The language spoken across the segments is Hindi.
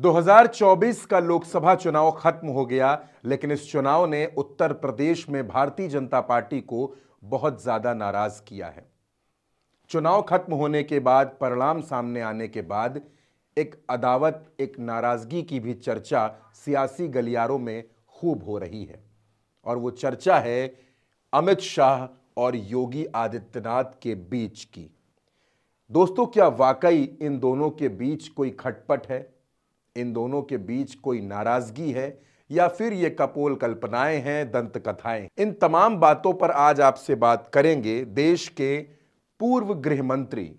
2024 का लोकसभा चुनाव खत्म हो गया लेकिन इस चुनाव ने उत्तर प्रदेश में भारतीय जनता पार्टी को बहुत ज्यादा नाराज किया है चुनाव खत्म होने के बाद परिणाम सामने आने के बाद एक अदावत एक नाराजगी की भी चर्चा सियासी गलियारों में खूब हो रही है और वो चर्चा है अमित शाह और योगी आदित्यनाथ के बीच की दोस्तों क्या वाकई इन दोनों के बीच कोई खटपट है इन दोनों के बीच कोई नाराजगी है या फिर ये कपोल कल्पनाएं हैं दंत कथाएं इन तमाम बातों पर आज आपसे बात करेंगे देश के पूर्व गृह मंत्री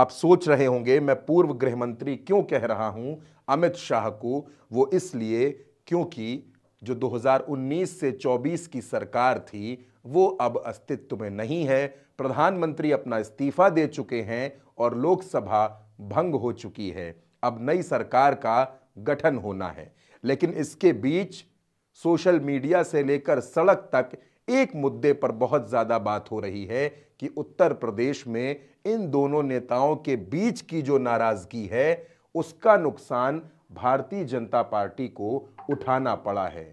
आप सोच रहे होंगे मैं पूर्व गृह मंत्री क्यों कह रहा हूं अमित शाह को वो इसलिए क्योंकि जो 2019 से 24 की सरकार थी वो अब अस्तित्व में नहीं है प्रधानमंत्री अपना इस्तीफा दे चुके हैं और लोकसभा भंग हो चुकी है अब नई सरकार का गठन होना है लेकिन इसके बीच सोशल मीडिया से लेकर सड़क तक एक मुद्दे पर बहुत ज़्यादा बात हो रही है कि उत्तर प्रदेश में इन दोनों नेताओं के बीच की जो नाराज़गी है उसका नुकसान भारतीय जनता पार्टी को उठाना पड़ा है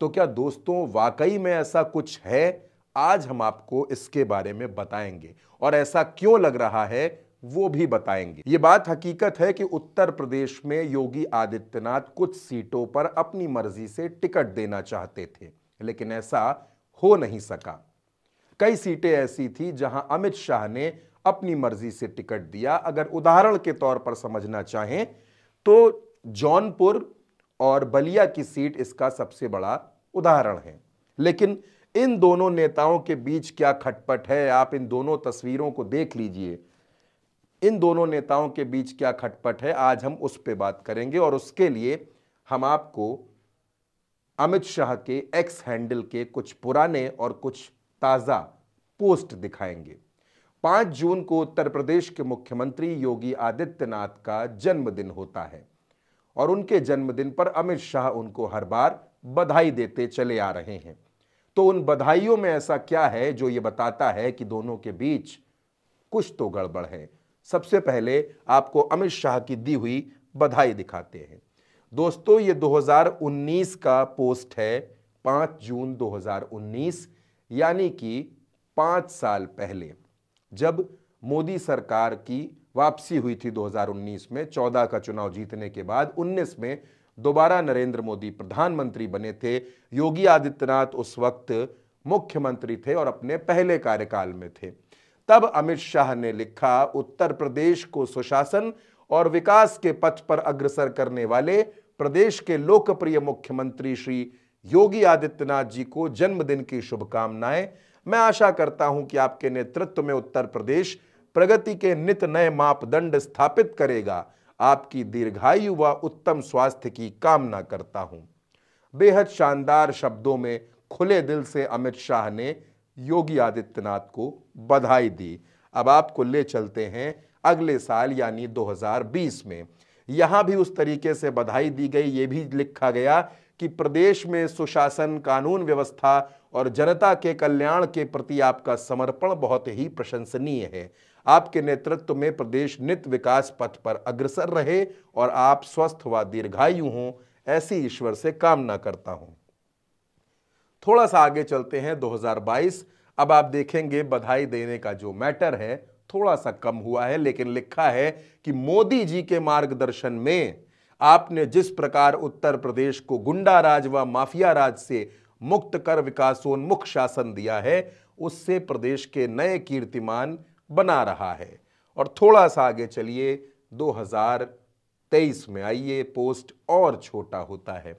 तो क्या दोस्तों वाकई में ऐसा कुछ है आज हम आपको इसके बारे में बताएंगे और ऐसा क्यों लग रहा है वो भी बताएंगे ये बात हकीकत है कि उत्तर प्रदेश में योगी आदित्यनाथ कुछ सीटों पर अपनी मर्जी से टिकट देना चाहते थे लेकिन ऐसा हो नहीं सका कई सीटें ऐसी थी जहां अमित शाह ने अपनी मर्जी से टिकट दिया अगर उदाहरण के तौर पर समझना चाहें तो जौनपुर और बलिया की सीट इसका सबसे बड़ा उदाहरण है लेकिन इन दोनों नेताओं के बीच क्या खटपट है आप इन दोनों तस्वीरों को देख लीजिए इन दोनों नेताओं के बीच क्या खटपट है आज हम उस पर बात करेंगे और उसके लिए हम आपको अमित शाह के एक्स हैंडल के कुछ पुराने और कुछ ताज़ा पोस्ट दिखाएंगे पांच जून को उत्तर प्रदेश के मुख्यमंत्री योगी आदित्यनाथ का जन्मदिन होता है और उनके जन्मदिन पर अमित शाह उनको हर बार बधाई देते चले आ रहे हैं तो उन बधाइयों में ऐसा क्या है जो ये बताता है कि दोनों के बीच कुछ तो गड़बड़ है सबसे पहले आपको अमित शाह की दी हुई बधाई दिखाते हैं दोस्तों ये 2019 का पोस्ट है 5 जून 2019 यानी कि पाँच साल पहले जब मोदी सरकार की वापसी हुई थी 2019 में 14 का चुनाव जीतने के बाद 19 में दोबारा नरेंद्र मोदी प्रधानमंत्री बने थे योगी आदित्यनाथ उस वक्त मुख्यमंत्री थे और अपने पहले कार्यकाल में थे तब अमित शाह ने लिखा उत्तर प्रदेश को सुशासन और विकास के पथ पर अग्रसर करने वाले प्रदेश के लोकप्रिय मुख्यमंत्री श्री योगी आदित्यनाथ जी को जन्मदिन की शुभकामनाएं मैं आशा करता हूं कि आपके नेतृत्व में उत्तर प्रदेश प्रगति के नित नए मापदंड स्थापित करेगा आपकी दीर्घायु व उत्तम स्वास्थ्य की कामना करता हूं बेहद शानदार शब्दों में खुले दिल से अमित शाह ने योगी आदित्यनाथ को बधाई दी अब आपको ले चलते हैं अगले साल यानी 2020 में यहाँ भी उस तरीके से बधाई दी गई ये भी लिखा गया कि प्रदेश में सुशासन कानून व्यवस्था और जनता के कल्याण के प्रति आपका समर्पण बहुत ही प्रशंसनीय है आपके नेतृत्व में प्रदेश नित विकास पथ पर अग्रसर रहे और आप स्वस्थ व दीर्घायु हों ऐसी ईश्वर से कामना करता हूँ थोड़ा सा आगे चलते हैं 2022 अब आप देखेंगे बधाई देने का जो मैटर है थोड़ा सा कम हुआ है लेकिन लिखा है कि मोदी जी के मार्गदर्शन में आपने जिस प्रकार उत्तर प्रदेश को गुंडा राज व माफिया राज से मुक्त कर विकासोन्मुख शासन दिया है उससे प्रदेश के नए कीर्तिमान बना रहा है और थोड़ा सा आगे चलिए 2023 में आइए पोस्ट और छोटा होता है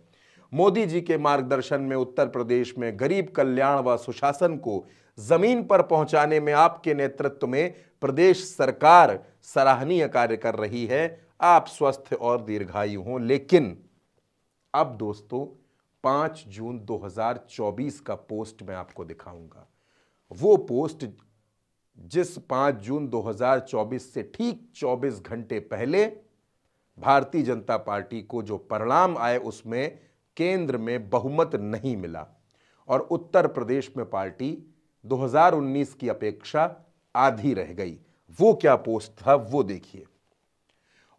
मोदी जी के मार्गदर्शन में उत्तर प्रदेश में गरीब कल्याण व सुशासन को जमीन पर पहुंचाने में आपके नेतृत्व में प्रदेश सरकार सराहनीय कार्य कर रही है आप स्वस्थ और दीर्घायु हों लेकिन अब दोस्तों 5 जून 2024 का पोस्ट मैं आपको दिखाऊंगा वो पोस्ट जिस 5 जून 2024 से ठीक 24 घंटे पहले भारतीय जनता पार्टी को जो परिणाम आए उसमें केंद्र में बहुमत नहीं मिला और उत्तर प्रदेश में पार्टी 2019 की अपेक्षा आधी रह गई वो क्या पोस्ट था वो देखिए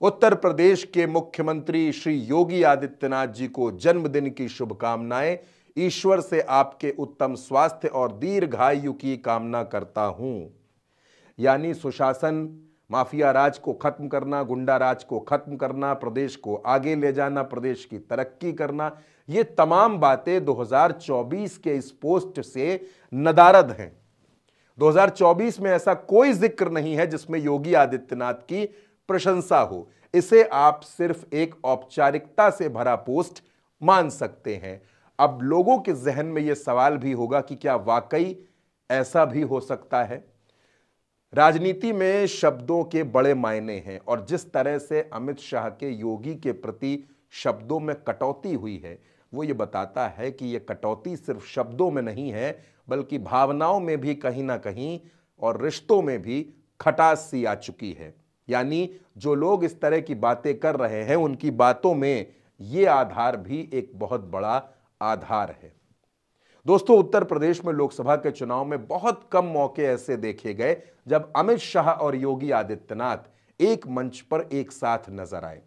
उत्तर प्रदेश के मुख्यमंत्री श्री योगी आदित्यनाथ जी को जन्मदिन की शुभकामनाएं ईश्वर से आपके उत्तम स्वास्थ्य और दीर्घायु की कामना करता हूं यानी सुशासन माफिया राज को ख़त्म करना गुंडा राज को ख़त्म करना प्रदेश को आगे ले जाना प्रदेश की तरक्की करना ये तमाम बातें 2024 के इस पोस्ट से नदारद हैं 2024 में ऐसा कोई जिक्र नहीं है जिसमें योगी आदित्यनाथ की प्रशंसा हो इसे आप सिर्फ एक औपचारिकता से भरा पोस्ट मान सकते हैं अब लोगों के जहन में यह सवाल भी होगा कि क्या वाकई ऐसा भी हो सकता है राजनीति में शब्दों के बड़े मायने हैं और जिस तरह से अमित शाह के योगी के प्रति शब्दों में कटौती हुई है वो ये बताता है कि ये कटौती सिर्फ शब्दों में नहीं है बल्कि भावनाओं में भी कहीं ना कहीं और रिश्तों में भी खटास सी आ चुकी है यानी जो लोग इस तरह की बातें कर रहे हैं उनकी बातों में ये आधार भी एक बहुत बड़ा आधार है दोस्तों उत्तर प्रदेश में लोकसभा के चुनाव में बहुत कम मौके ऐसे देखे गए जब अमित शाह और योगी आदित्यनाथ एक मंच पर एक साथ नजर आए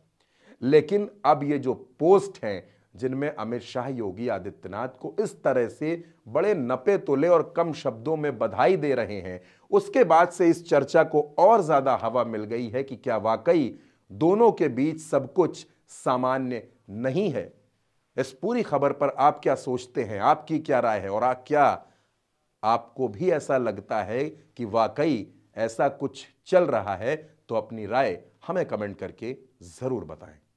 लेकिन अब ये जो पोस्ट हैं जिनमें अमित शाह योगी आदित्यनाथ को इस तरह से बड़े नपे तोले और कम शब्दों में बधाई दे रहे हैं उसके बाद से इस चर्चा को और ज्यादा हवा मिल गई है कि क्या वाकई दोनों के बीच सब कुछ सामान्य नहीं है इस पूरी खबर पर आप क्या सोचते हैं आपकी क्या राय है और आप क्या आपको भी ऐसा लगता है कि वाकई ऐसा कुछ चल रहा है तो अपनी राय हमें कमेंट करके ज़रूर बताएं